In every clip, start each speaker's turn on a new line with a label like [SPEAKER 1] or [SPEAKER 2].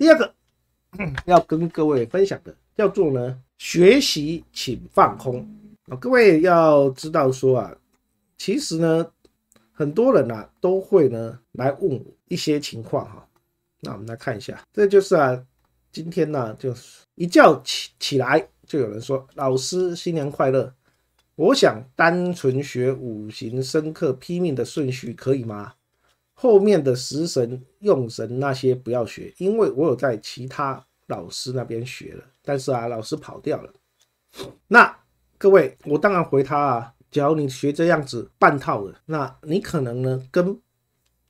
[SPEAKER 1] 第二个要跟各位分享的叫做呢学习请放空啊，各位要知道说啊，其实呢很多人啊都会呢来问我一些情况哈，那我们来看一下，这就是啊今天呢就是一觉起起来就有人说老师新年快乐，我想单纯学五行生克拼命的顺序可以吗？后面的食神、用神那些不要学，因为我有在其他老师那边学了，但是啊，老师跑掉了。那各位，我当然回他啊，只要你学这样子半套的，那你可能呢，跟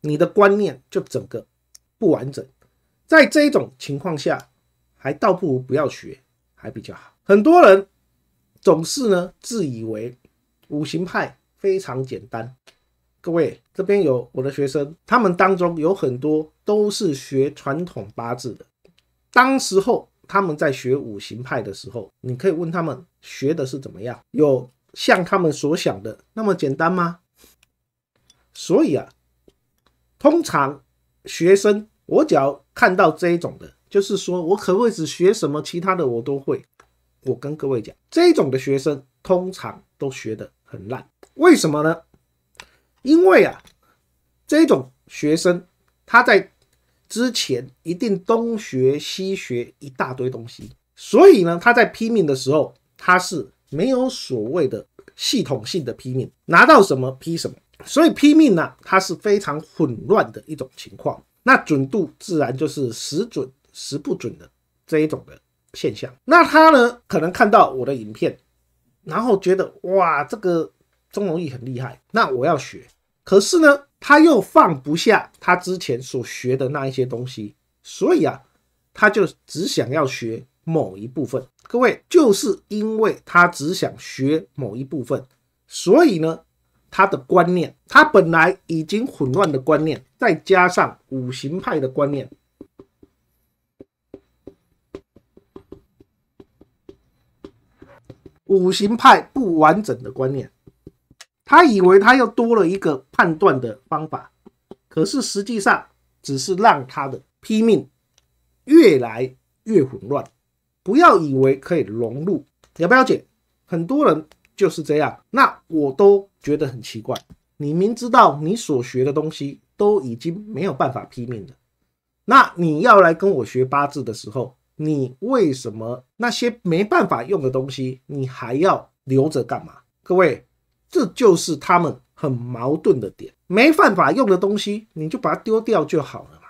[SPEAKER 1] 你的观念就整个不完整。在这一种情况下，还倒不如不要学，还比较好。很多人总是呢，自以为五行派非常简单。各位，这边有我的学生，他们当中有很多都是学传统八字的。当时候他们在学五行派的时候，你可以问他们学的是怎么样，有像他们所想的那么简单吗？所以啊，通常学生，我只要看到这一种的，就是说我可不可以只学什么其他的我都会。我跟各位讲，这种的学生通常都学的很烂，为什么呢？因为啊，这种学生他在之前一定东学西学一大堆东西，所以呢，他在拼命的时候，他是没有所谓的系统性的拼命，拿到什么批什么，所以拼命呢，它是非常混乱的一种情况，那准度自然就是时准时不准的这一种的现象。那他呢，可能看到我的影片，然后觉得哇，这个。钟荣义很厉害，那我要学。可是呢，他又放不下他之前所学的那一些东西，所以啊，他就只想要学某一部分。各位，就是因为他只想学某一部分，所以呢，他的观念，他本来已经混乱的观念，再加上五行派的观念，五行派不完整的观念。他以为他又多了一个判断的方法，可是实际上只是让他的拼命越来越混乱。不要以为可以融入，了不了解？很多人就是这样。那我都觉得很奇怪。你明知道你所学的东西都已经没有办法拼命了，那你要来跟我学八字的时候，你为什么那些没办法用的东西，你还要留着干嘛？各位。这就是他们很矛盾的点，没办法用的东西，你就把它丢掉就好了嘛。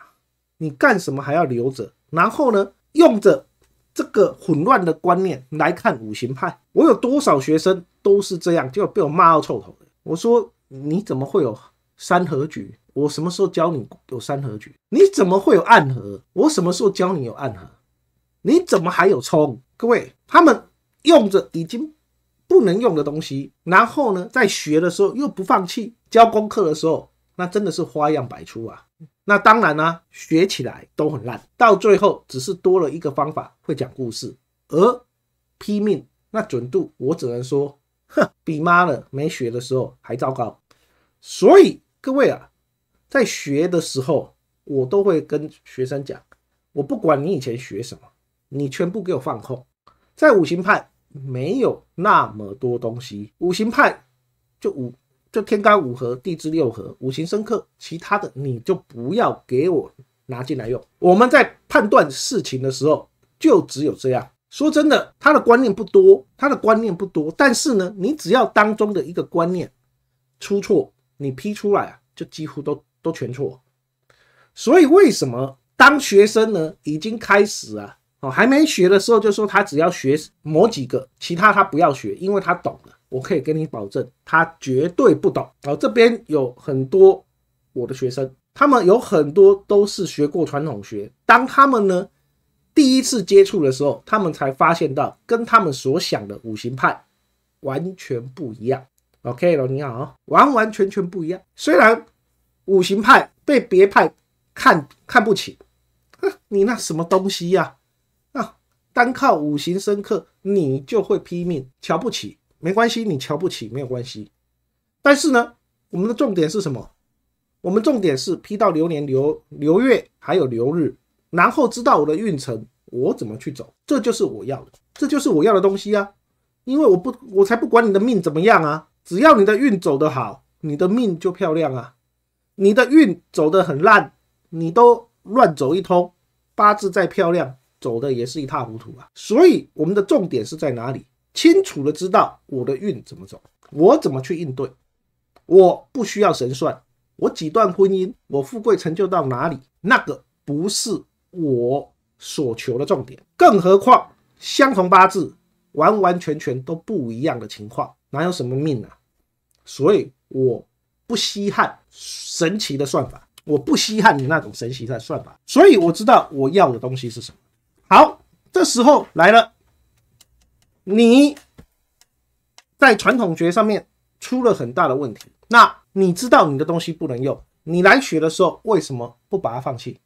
[SPEAKER 1] 你干什么还要留着？然后呢，用着这个混乱的观念来看五行派。我有多少学生都是这样，就被我骂到臭头我说你怎么会有三合局？我什么时候教你有三合局？你怎么会有暗合？我什么时候教你有暗合？你怎么还有冲？各位，他们用着已经。不能用的东西，然后呢，在学的时候又不放弃，教功课的时候，那真的是花样百出啊。那当然呢，学起来都很烂，到最后只是多了一个方法会讲故事，而拼命那准度，我只能说，哼，比妈了没学的时候还糟糕。所以各位啊，在学的时候，我都会跟学生讲，我不管你以前学什么，你全部给我放空，在五行派。没有那么多东西，五行派就五就天干五合地支六合五行生克，其他的你就不要给我拿进来用。我们在判断事情的时候就只有这样。说真的，他的观念不多，他的观念不多。但是呢，你只要当中的一个观念出错，你批出来啊，就几乎都都全错。所以为什么当学生呢，已经开始啊？哦，还没学的时候就说他只要学某几个，其他他不要学，因为他懂了。我可以跟你保证，他绝对不懂。哦，这边有很多我的学生，他们有很多都是学过传统学，当他们呢第一次接触的时候，他们才发现到跟他们所想的五行派完全不一样。OK 了，你好，完完全全不一样。虽然五行派被别派看看不起，哼，你那什么东西呀？单靠五行生克，你就会拼命瞧不起，没关系，你瞧不起没有关系。但是呢，我们的重点是什么？我们重点是批到流年、流流月还有流日，然后知道我的运程，我怎么去走，这就是我要的，这就是我要的东西啊。因为我不，我才不管你的命怎么样啊，只要你的运走得好，你的命就漂亮啊。你的运走得很烂，你都乱走一通，八字再漂亮。走的也是一塌糊涂啊！所以我们的重点是在哪里？清楚的知道我的运怎么走，我怎么去应对。我不需要神算，我几段婚姻，我富贵成就到哪里，那个不是我所求的重点。更何况相同八字，完完全全都不一样的情况，哪有什么命啊？所以我不稀罕神奇的算法，我不稀罕你那种神奇的算法。所以我知道我要的东西是什么。好，这时候来了，你在传统学上面出了很大的问题。那你知道你的东西不能用，你来学的时候为什么不把它放弃？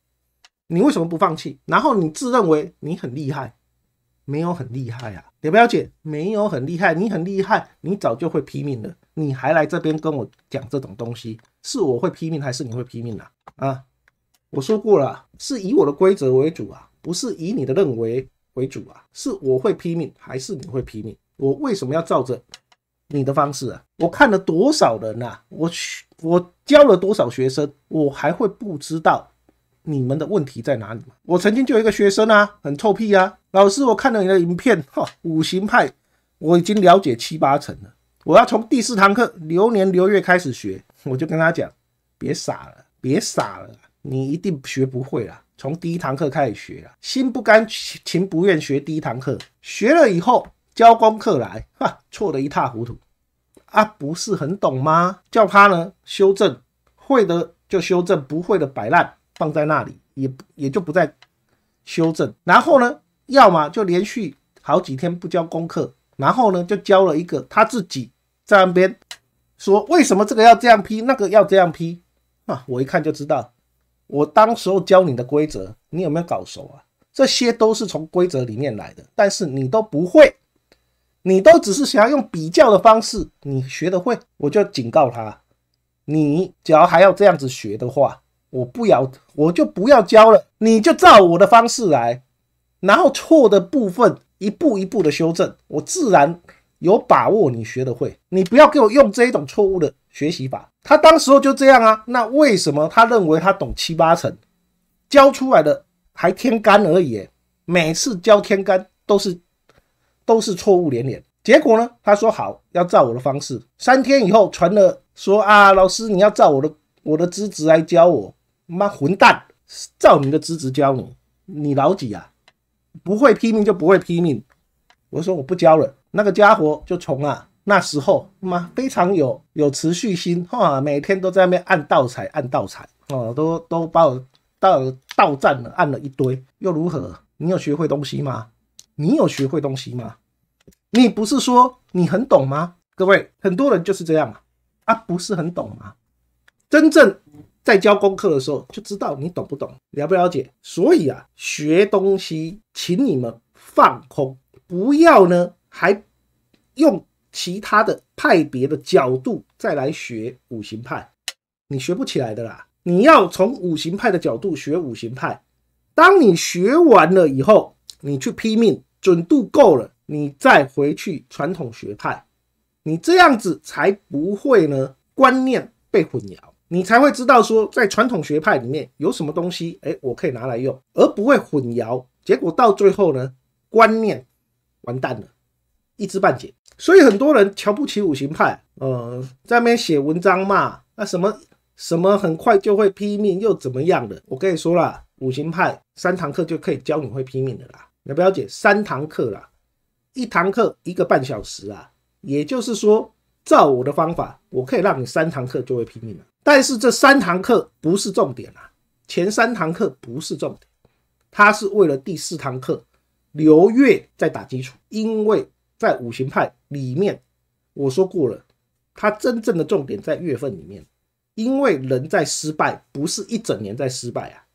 [SPEAKER 1] 你为什么不放弃？然后你自认为你很厉害，没有很厉害啊，表表姐没有很厉害，你很厉害，你早就会批命了，你还来这边跟我讲这种东西，是我会批命还是你会批命啊？啊？我说过了，是以我的规则为主啊。不是以你的认为为主啊，是我会拼命还是你会拼命？我为什么要照着你的方式啊？我看了多少人啊？我去，我教了多少学生？我还会不知道你们的问题在哪里吗？我曾经就有一个学生啊，很臭屁啊，老师，我看了你的影片，哈，五行派我已经了解七八成了，我要从第四堂课流年流月开始学。我就跟他讲，别傻了，别傻了，你一定学不会了。从第一堂课开始学了，心不甘情不愿学第一堂课，学了以后交功课来，哈，错得一塌糊涂，啊，不是很懂吗？叫他呢修正，会的就修正，不会的摆烂放在那里，也也就不再修正。然后呢，要么就连续好几天不交功课，然后呢就交了一个他自己在那边说为什么这个要这样批，那个要这样批，啊，我一看就知道。我当时候教你的规则，你有没有搞熟啊？这些都是从规则里面来的，但是你都不会，你都只是想要用比较的方式，你学得会，我就警告他，你只要还要这样子学的话，我不要，我就不要教了，你就照我的方式来，然后错的部分一步一步的修正，我自然。有把握你学得会，你不要给我用这一种错误的学习法。他当时候就这样啊，那为什么他认为他懂七八成，教出来的还天干而已？每次教天干都是都是错误连连。结果呢，他说好要照我的方式，三天以后传了说啊，老师你要照我的我的资质来教我。妈混蛋，照你的资质教你，你老几啊？不会拼命就不会拼命，我说我不教了。那个家伙就穷啊！那时候嘛，非常有有持续心哈，每天都在那边按道彩按道彩哦，都都把我到到站了，按了一堆又如何？你有学会东西吗？你有学会东西吗？你不是说你很懂吗？各位很多人就是这样啊，不是很懂吗？真正在教功课的时候就知道你懂不懂，了不了解。所以啊，学东西，请你们放空，不要呢。还用其他的派别的角度再来学五行派，你学不起来的啦。你要从五行派的角度学五行派，当你学完了以后，你去拼命准度够了，你再回去传统学派，你这样子才不会呢观念被混淆，你才会知道说在传统学派里面有什么东西，哎，我可以拿来用，而不会混淆。结果到最后呢，观念完蛋了。一知半解，所以很多人瞧不起五行派，呃，在那边写文章骂那什么什么很快就会拼命又怎么样的？我跟你说了，五行派三堂课就可以教你会拼命的啦。你不要解三堂课啦，一堂课一个半小时啊，也就是说，照我的方法，我可以让你三堂课就会拼命了。但是这三堂课不是重点啊，前三堂课不是重点，它是为了第四堂课刘月在打基础，因为。在五行派里面，我说过了，它真正的重点在月份里面，因为人在失败不是一整年在失败啊，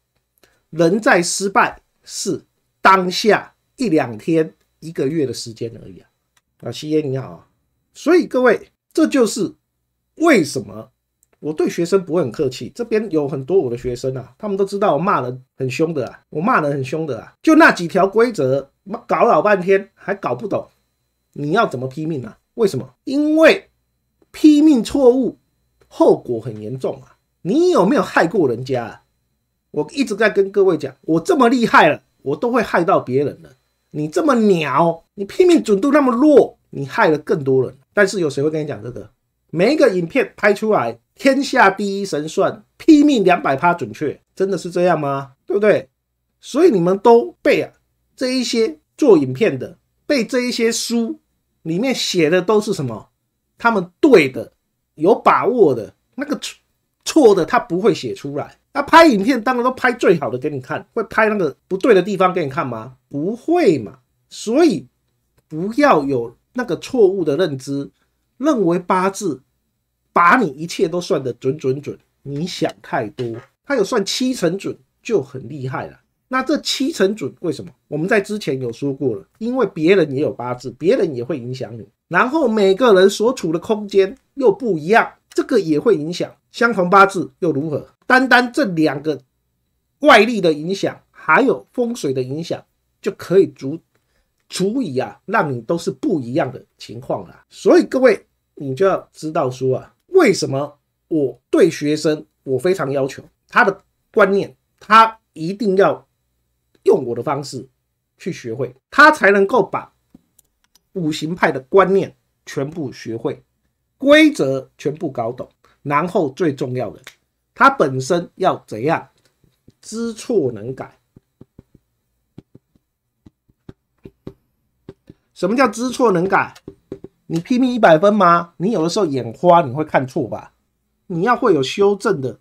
[SPEAKER 1] 人在失败是当下一两天、一个月的时间而已啊。啊，西耶你好啊，所以各位，这就是为什么我对学生不会很客气。这边有很多我的学生啊，他们都知道我骂人很凶的啊，我骂人很凶的啊，就那几条规则，搞老半天还搞不懂。你要怎么批命啊？为什么？因为批命错误，后果很严重啊！你有没有害过人家？我一直在跟各位讲，我这么厉害了，我都会害到别人了。你这么鸟，你拼命准度那么弱，你害了更多人。但是有谁会跟你讲这个？每一个影片拍出来，天下第一神算拼命两百趴准确，真的是这样吗？对不对？所以你们都背啊这一些做影片的背这一些书。里面写的都是什么？他们对的、有把握的，那个错的他不会写出来。那拍影片当然都拍最好的给你看，会拍那个不对的地方给你看吗？不会嘛。所以不要有那个错误的认知，认为八字把你一切都算的准准准。你想太多，他有算七成准就很厉害了。那这七成准为什么？我们在之前有说过了，因为别人也有八字，别人也会影响你。然后每个人所处的空间又不一样，这个也会影响。相同八字又如何？单单这两个外力的影响，还有风水的影响，就可以足足以啊，让你都是不一样的情况了。所以各位，你就要知道说啊，为什么我对学生，我非常要求他的观念，他一定要。用我的方式去学会，他才能够把五行派的观念全部学会，规则全部搞懂，然后最重要的，他本身要怎样知错能改？什么叫知错能改？你拼命一百分吗？你有的时候眼花，你会看错吧？你要会有修正的。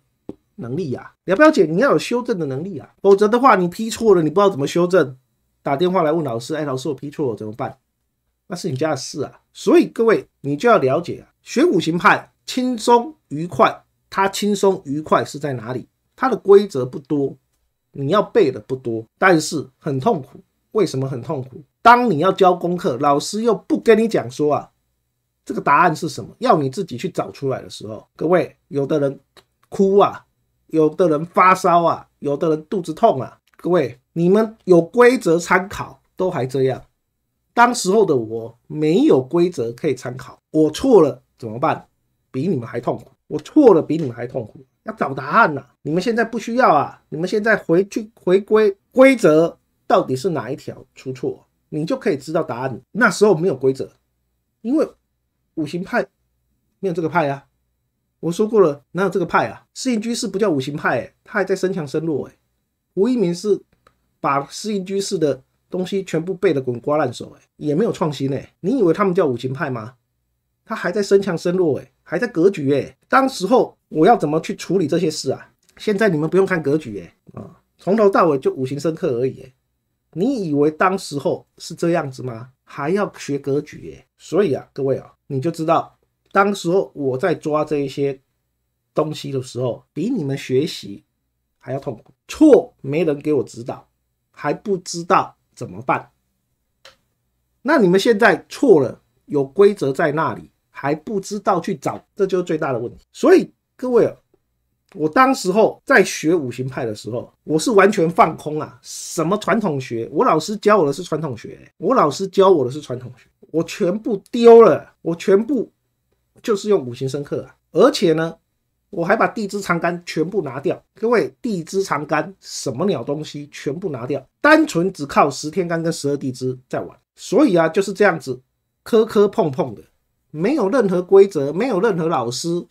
[SPEAKER 1] 能力呀，了不了解？你要有修正的能力啊，否则的话，你批错了，你不知道怎么修正，打电话来问老师，哎，老师我批错了怎么办？那是你家的事啊。所以各位，你就要了解啊，学五行派轻松愉快，它轻松愉快是在哪里？它的规则不多，你要背的不多，但是很痛苦。为什么很痛苦？当你要交功课，老师又不跟你讲说啊，这个答案是什么？要你自己去找出来的时候，各位，有的人哭啊。有的人发烧啊，有的人肚子痛啊。各位，你们有规则参考都还这样，当时候的我没有规则可以参考，我错了怎么办？比你们还痛苦，我错了比你们还痛苦，要找答案呐。你们现在不需要啊，你们现在回去回归规则，到底是哪一条出错，你就可以知道答案。那时候没有规则，因为五行派没有这个派啊。我说过了，哪有这个派啊？适应居士不叫五行派，哎，他还在身强身弱、哎，吴一鸣是把适应居士的东西全部背得滚瓜烂熟，哎，也没有创新，哎，你以为他们叫五行派吗？他还在身强身弱、哎，还在格局，哎，当时候我要怎么去处理这些事啊？现在你们不用看格局，哎，啊，从头到尾就五行深刻而已，哎，你以为当时候是这样子吗？还要学格局，哎，所以啊，各位啊，你就知道。当时候我在抓这一些东西的时候，比你们学习还要痛苦。错，没人给我指导，还不知道怎么办。那你们现在错了，有规则在那里，还不知道去找，这就是最大的问题。所以各位，我当时候在学五行派的时候，我是完全放空啊，什么传统学？我老师教我的是传统学，我老师教我的是传统学，我全部丢了，我全部。就是用五行生克啊，而且呢，我还把地支长干全部拿掉。各位，地支长干什么鸟东西，全部拿掉，单纯只靠十天干跟十二地支在玩。所以啊，就是这样子磕磕碰碰的，没有任何规则，没有任何老师，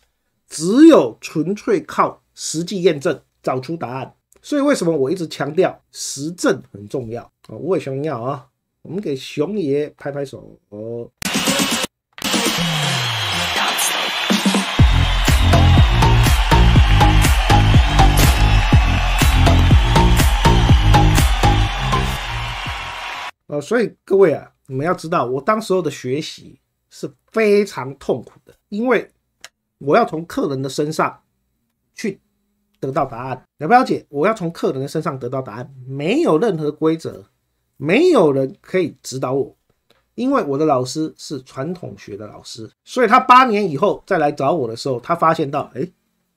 [SPEAKER 1] 只有纯粹靠实际验证找出答案。所以为什么我一直强调实证很重要啊？五位兄弟要啊，我们给熊爷拍拍手哦。呃，所以各位啊，你们要知道，我当时候的学习是非常痛苦的，因为我要从客人的身上去得到答案。了不了解？我要从客人的身上得到答案，没有任何规则，没有人可以指导我，因为我的老师是传统学的老师，所以他八年以后再来找我的时候，他发现到，哎，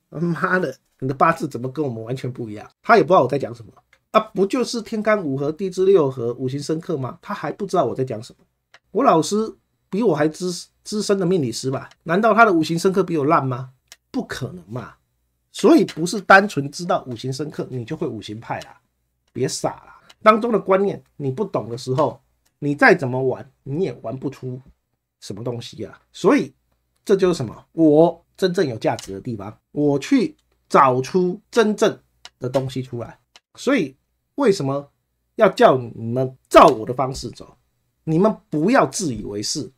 [SPEAKER 1] 妈的，你的八字怎么跟我们完全不一样？他也不知道我在讲什么。啊，不就是天干五合，地支六合，五行生克吗？他还不知道我在讲什么。我老师比我还资资深的命理师吧？难道他的五行生克比我烂吗？不可能嘛！所以不是单纯知道五行生克，你就会五行派啦。别傻了，当中的观念你不懂的时候，你再怎么玩，你也玩不出什么东西啊。所以这就是什么？我真正有价值的地方，我去找出真正的东西出来。所以。为什么要叫你们照我的方式走？你们不要自以为是，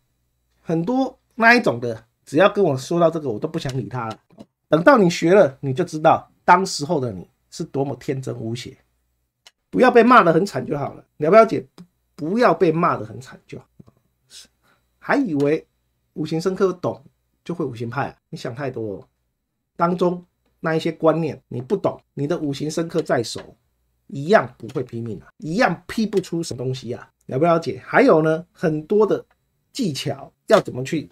[SPEAKER 1] 很多那一种的，只要跟我说到这个，我都不想理他了。等到你学了，你就知道当时候的你是多么天真无邪。不要被骂得很惨就好了，了不了解？不要被骂得很惨就好。还以为五行生克懂就会五行派啊？你想太多了。当中那一些观念你不懂，你的五行生克在手。一样不会批命啊，一样批不出什么东西啊，了不了解？还有呢，很多的技巧要怎么去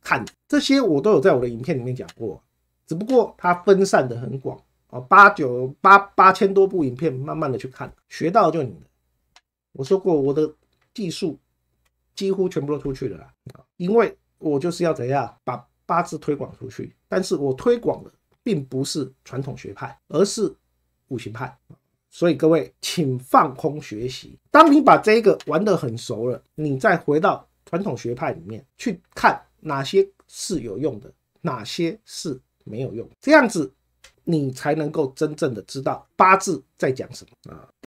[SPEAKER 1] 看？这些我都有在我的影片里面讲过，只不过它分散的很广啊，八九八八千多部影片，慢慢的去看，学到就你的。我说过，我的技术几乎全部都出去了啦，因为我就是要怎样把八字推广出去，但是我推广的并不是传统学派，而是五行派所以各位，请放空学习。当你把这个玩得很熟了，你再回到传统学派里面去看哪些是有用的，哪些是没有用，这样子你才能够真正的知道八字在讲什么啊。